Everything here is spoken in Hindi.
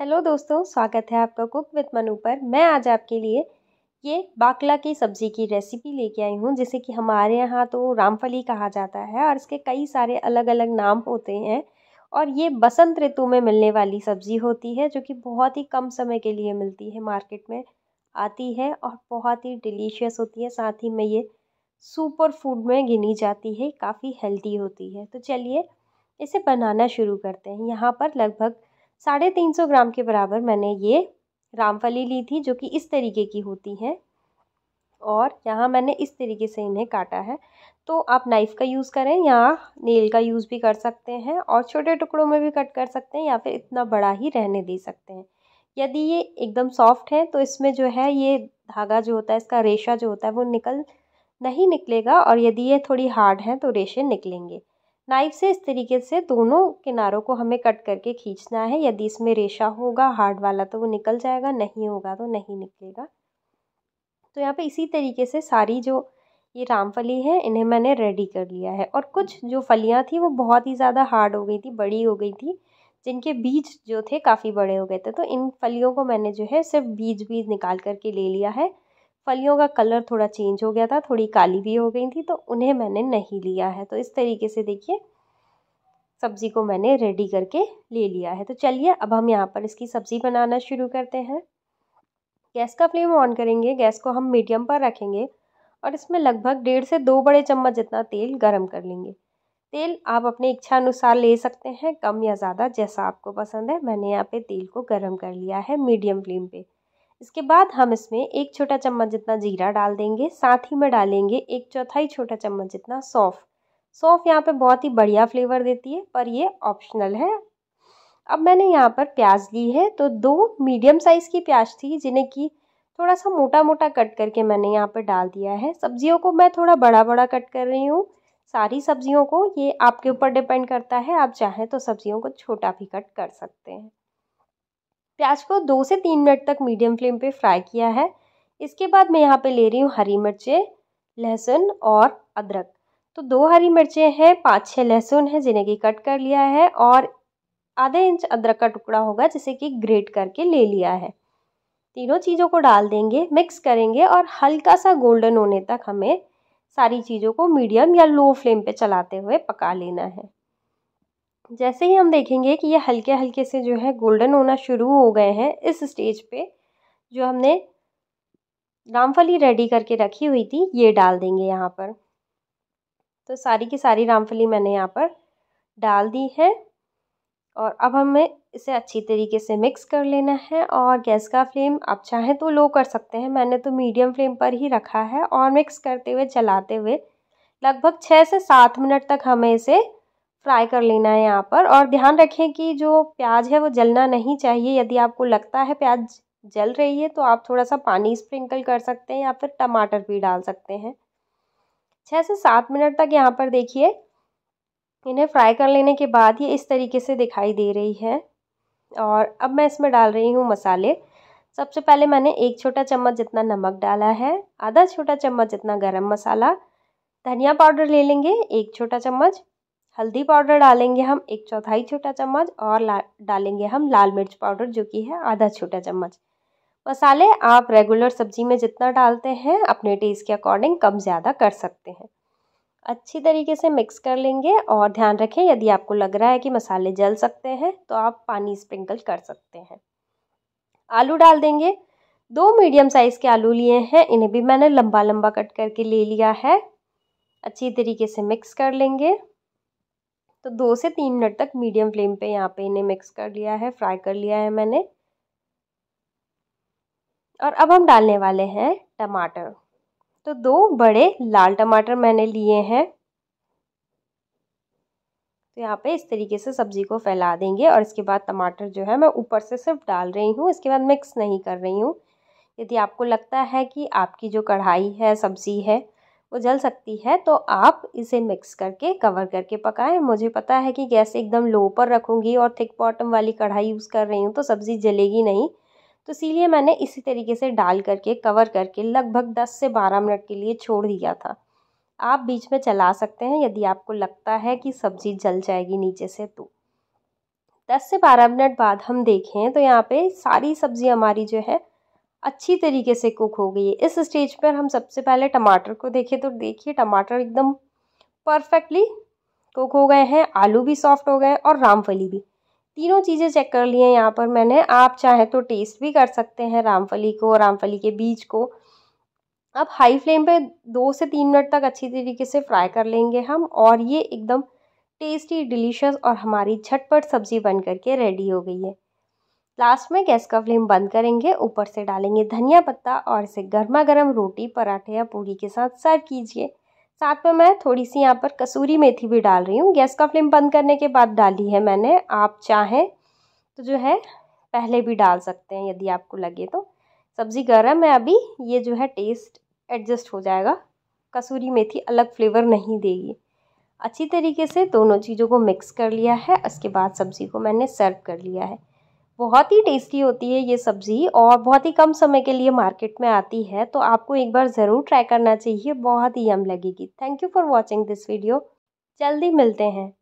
हेलो दोस्तों स्वागत है आपका कुक विद मनु पर मैं आज आपके लिए ये बाकला की सब्ज़ी की रेसिपी लेके आई हूँ जैसे कि हमारे यहाँ तो रामफली कहा जाता है और इसके कई सारे अलग अलग नाम होते हैं और ये बसंत ऋतु में मिलने वाली सब्ज़ी होती है जो कि बहुत ही कम समय के लिए मिलती है मार्केट में आती है और बहुत ही डिलीशियस होती है साथ ही में ये सुपर फूड में गिनी जाती है काफ़ी हेल्दी होती है तो चलिए इसे बनाना शुरू करते हैं यहाँ पर लगभग साढ़े तीन सौ ग्राम के बराबर मैंने ये रामफली ली थी जो कि इस तरीके की होती हैं और यहाँ मैंने इस तरीके से इन्हें काटा है तो आप नाइफ़ का यूज़ करें या नेल का यूज़ भी कर सकते हैं और छोटे टुकड़ों में भी कट कर सकते हैं या फिर इतना बड़ा ही रहने दे सकते हैं यदि ये एकदम सॉफ्ट है तो इसमें जो है ये धागा जो होता है इसका रेशा जो होता है वो निकल नहीं निकलेगा और यदि ये थोड़ी हार्ड है तो रेशे निकलेंगे नाइफ से इस तरीके से दोनों किनारों को हमें कट करके खींचना है यदि इसमें रेशा होगा हार्ड वाला तो वो निकल जाएगा नहीं होगा तो नहीं निकलेगा तो यहाँ पे इसी तरीके से सारी जो ये रामफली है इन्हें मैंने रेडी कर लिया है और कुछ जो फलियाँ थी वो बहुत ही ज़्यादा हार्ड हो गई थी बड़ी हो गई थी जिनके बीज जो थे काफ़ी बड़े हो गए थे तो इन फलियों को मैंने जो है सिर्फ बीज बीज निकाल करके ले लिया है फलियों का कलर थोड़ा चेंज हो गया था थोड़ी काली भी हो गई थी तो उन्हें मैंने नहीं लिया है तो इस तरीके से देखिए सब्ज़ी को मैंने रेडी करके ले लिया है तो चलिए अब हम यहाँ पर इसकी सब्ज़ी बनाना शुरू करते हैं गैस का फ्लेम ऑन करेंगे गैस को हम मीडियम पर रखेंगे और इसमें लगभग डेढ़ से दो बड़े चम्मच जितना तेल गर्म कर लेंगे तेल आप अपने इच्छा अनुसार ले सकते हैं कम या ज़्यादा जैसा आपको पसंद है मैंने यहाँ पे तेल को गर्म कर लिया है मीडियम फ्लेम पे इसके बाद हम इसमें एक छोटा चम्मच जितना जीरा डाल देंगे साथ ही में डालेंगे एक चौथाई छोटा चम्मच जितना सौंफ सौंफ यहाँ पे बहुत ही बढ़िया फ्लेवर देती है पर ये ऑप्शनल है अब मैंने यहाँ पर प्याज ली है तो दो मीडियम साइज़ की प्याज थी जिन्हें कि थोड़ा सा मोटा मोटा कट करके मैंने यहाँ पर डाल दिया है सब्जियों को मैं थोड़ा बड़ा बड़ा कट कर रही हूँ सारी सब्जियों को ये आपके ऊपर डिपेंड करता है आप चाहें तो सब्जियों को छोटा भी कट कर सकते हैं प्याज को दो से तीन मिनट तक मीडियम फ्लेम पे फ्राई किया है इसके बाद मैं यहाँ पे ले रही हूँ हरी मिर्चें लहसुन और अदरक तो दो हरी मिर्चें हैं पाँच छः लहसुन हैं जिन्हें कि कट कर लिया है और आधे इंच अदरक का टुकड़ा होगा जिसे कि ग्रेट करके ले लिया है तीनों चीज़ों को डाल देंगे मिक्स करेंगे और हल्का सा गोल्डन होने तक हमें सारी चीज़ों को मीडियम या लो फ्लेम पे चलाते हुए पका लेना है जैसे ही हम देखेंगे कि ये हल्के हल्के से जो है गोल्डन होना शुरू हो गए हैं इस स्टेज पे जो हमने रामफली रेडी करके रखी हुई थी ये डाल देंगे यहाँ पर तो सारी की सारी रामफली मैंने यहाँ पर डाल दी है और अब हमें इसे अच्छी तरीके से मिक्स कर लेना है और गैस का फ्लेम आप चाहें तो लो कर सकते हैं मैंने तो मीडियम फ्लेम पर ही रखा है और मिक्स करते हुए चलाते हुए लगभग छः से सात मिनट तक हमें इसे फ्राई कर लेना है यहाँ पर और ध्यान रखें कि जो प्याज है वो जलना नहीं चाहिए यदि आपको लगता है प्याज जल रही है तो आप थोड़ा सा पानी स्प्रिंकल कर सकते हैं या फिर टमाटर भी डाल सकते हैं छः से सात मिनट तक यहाँ पर देखिए इन्हें फ्राई कर लेने के बाद ये इस तरीके से दिखाई दे रही है और अब मैं इसमें डाल रही हूँ मसाले सबसे पहले मैंने एक छोटा चम्मच जितना नमक डाला है आधा छोटा चम्मच जितना गरम मसाला धनिया पाउडर ले लेंगे एक छोटा चम्मच हल्दी पाउडर डालेंगे हम एक चौथाई छोटा चम्मच और ला डालेंगे हम लाल मिर्च पाउडर जो कि है आधा छोटा चम्मच मसाले आप रेगुलर सब्जी में जितना डालते हैं अपने टेस्ट के अकॉर्डिंग कम ज़्यादा कर सकते हैं अच्छी तरीके से मिक्स कर लेंगे और ध्यान रखें यदि आपको लग रहा है कि मसाले जल सकते हैं तो आप पानी स्प्रिंकल कर सकते हैं आलू डाल देंगे दो मीडियम साइज़ के आलू लिए हैं इन्हें भी मैंने लंबा लंबा कट करके ले लिया है अच्छी तरीके से मिक्स कर लेंगे तो दो से तीन मिनट तक मीडियम फ्लेम पे यहाँ पे इन्हें मिक्स कर लिया है फ्राई कर लिया है मैंने और अब हम डालने वाले हैं टमाटर तो दो बड़े लाल टमाटर मैंने लिए हैं तो यहाँ पे इस तरीके से सब्ज़ी को फैला देंगे और इसके बाद टमाटर जो है मैं ऊपर से सिर्फ डाल रही हूँ इसके बाद मिक्स नहीं कर रही हूँ यदि आपको लगता है कि आपकी जो कढ़ाई है सब्ज़ी है वो जल सकती है तो आप इसे मिक्स करके कवर करके पकाएं मुझे पता है कि गैस एकदम लो पर रखूंगी और थिक बॉटम वाली कढ़ाई यूज़ कर रही हूँ तो सब्ज़ी जलेगी नहीं तो इसीलिए मैंने इसी तरीके से डाल करके कवर करके लगभग दस से बारह मिनट के लिए छोड़ दिया था आप बीच में चला सकते हैं यदि आपको लगता है कि सब्ज़ी जल जाएगी नीचे से तो दस से बारह मिनट बाद हम देखें तो यहाँ पे सारी सब्ज़ी हमारी जो है अच्छी तरीके से कुक हो गई है इस स्टेज पर हम सबसे पहले टमाटर को देखें तो देखिए टमाटर एकदम परफेक्टली कुक हो गए हैं आलू भी सॉफ्ट हो गए और रामफली भी तीनों चीज़ें चेक कर ली हैं यहाँ पर मैंने आप चाहें तो टेस्ट भी कर सकते हैं रामफली को रामफली के बीज को अब हाई फ्लेम पे दो से तीन मिनट तक अच्छी तरीके से फ्राई कर लेंगे हम और ये एकदम टेस्टी डिलीशियस और हमारी झटपट सब्ज़ी बन करके रेडी हो गई है लास्ट में गैस का फ्लेम बंद करेंगे ऊपर से डालेंगे धनिया पत्ता और इसे गर्मा गर्म रोटी पराठे या पूरी के साथ सर्व कीजिए साथ में मैं थोड़ी सी यहाँ पर कसूरी मेथी भी डाल रही हूँ गैस का फ्लेम बंद करने के बाद डाली है मैंने आप चाहें तो जो है पहले भी डाल सकते हैं यदि आपको लगे तो सब्ज़ी गर्म है अभी ये जो है टेस्ट एडजस्ट हो जाएगा कसूरी मेथी अलग फ्लेवर नहीं देगी अच्छी तरीके से दोनों चीज़ों को मिक्स कर लिया है उसके बाद सब्ज़ी को मैंने सर्व कर लिया है बहुत ही टेस्टी होती है ये सब्ज़ी और बहुत ही कम समय के लिए मार्केट में आती है तो आपको एक बार ज़रूर ट्राई करना चाहिए बहुत ही यम लगेगी thank you for watching this video जल्दी मिलते हैं